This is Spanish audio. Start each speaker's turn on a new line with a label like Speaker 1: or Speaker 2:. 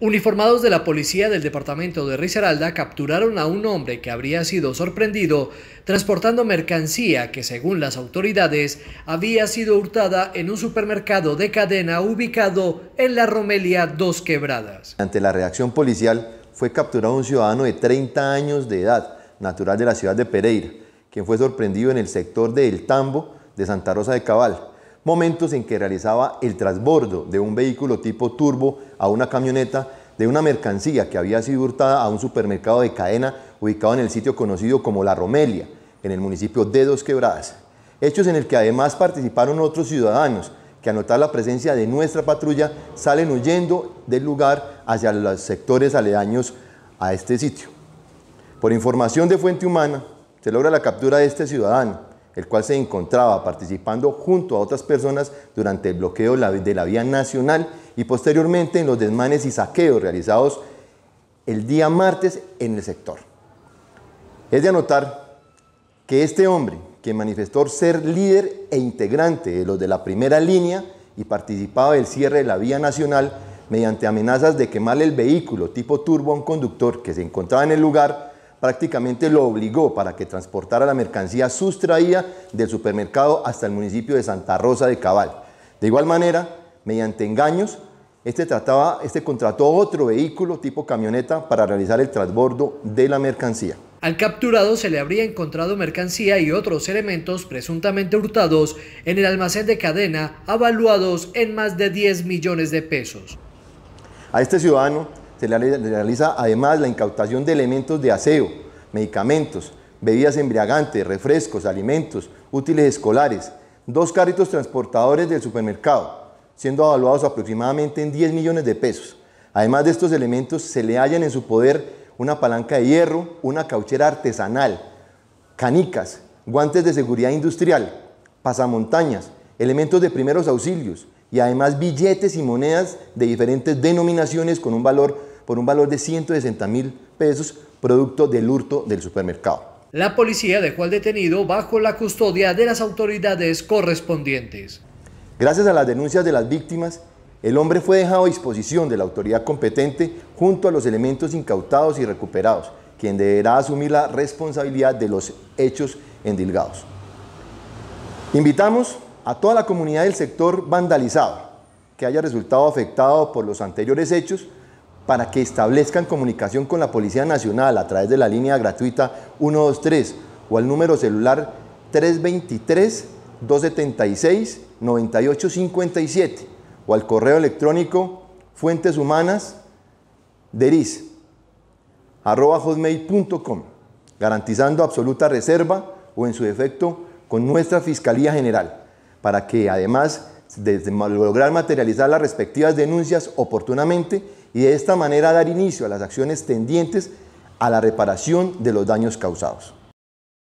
Speaker 1: Uniformados de la policía del departamento de Risaralda capturaron a un hombre que habría sido sorprendido transportando mercancía que según las autoridades había sido hurtada en un supermercado de cadena ubicado en la Romelia Dos Quebradas.
Speaker 2: Ante la reacción policial fue capturado un ciudadano de 30 años de edad, natural de la ciudad de Pereira, quien fue sorprendido en el sector de El Tambo de Santa Rosa de Cabal, momentos en que realizaba el trasbordo de un vehículo tipo turbo a una camioneta de una mercancía que había sido hurtada a un supermercado de cadena ubicado en el sitio conocido como La Romelia, en el municipio de Dos Quebradas. Hechos en el que además participaron otros ciudadanos que al notar la presencia de nuestra patrulla salen huyendo del lugar hacia los sectores aledaños a este sitio. Por información de fuente humana, se logra la captura de este ciudadano, el cual se encontraba participando junto a otras personas durante el bloqueo de la vía nacional y posteriormente en los desmanes y saqueos realizados el día martes en el sector. Es de anotar que este hombre, que manifestó ser líder e integrante de los de la primera línea y participaba del cierre de la vía nacional mediante amenazas de quemarle el vehículo tipo turbo a un conductor que se encontraba en el lugar, prácticamente lo obligó para que transportara la mercancía sustraída del supermercado hasta el municipio de Santa Rosa de Cabal. De igual manera, mediante engaños, este, trataba, este contrató otro vehículo tipo camioneta para realizar el transbordo de la mercancía.
Speaker 1: Al capturado se le habría encontrado mercancía y otros elementos presuntamente hurtados en el almacén de cadena, avaluados en más de 10 millones de pesos.
Speaker 2: A este ciudadano se realiza además la incautación de elementos de aseo, medicamentos, bebidas embriagantes, refrescos, alimentos, útiles escolares, dos carritos transportadores del supermercado, siendo evaluados aproximadamente en 10 millones de pesos. Además de estos elementos, se le hallan en su poder una palanca de hierro, una cauchera artesanal, canicas, guantes de seguridad industrial, pasamontañas, elementos de primeros auxilios y además billetes y monedas de diferentes denominaciones con un valor por un valor de 160 mil pesos, producto del hurto del supermercado.
Speaker 1: La policía dejó al detenido bajo la custodia de las autoridades correspondientes.
Speaker 2: Gracias a las denuncias de las víctimas, el hombre fue dejado a disposición de la autoridad competente junto a los elementos incautados y recuperados, quien deberá asumir la responsabilidad de los hechos endilgados. Invitamos a toda la comunidad del sector vandalizado que haya resultado afectado por los anteriores hechos para que establezcan comunicación con la Policía Nacional a través de la línea gratuita 123 o al número celular 323-276-9857 o al correo electrónico fuentes fuenteshumanasderis.com, garantizando absoluta reserva o en su defecto con nuestra Fiscalía General, para que además de lograr materializar las respectivas denuncias oportunamente, y de esta manera dar inicio a las acciones tendientes a la reparación de los daños causados.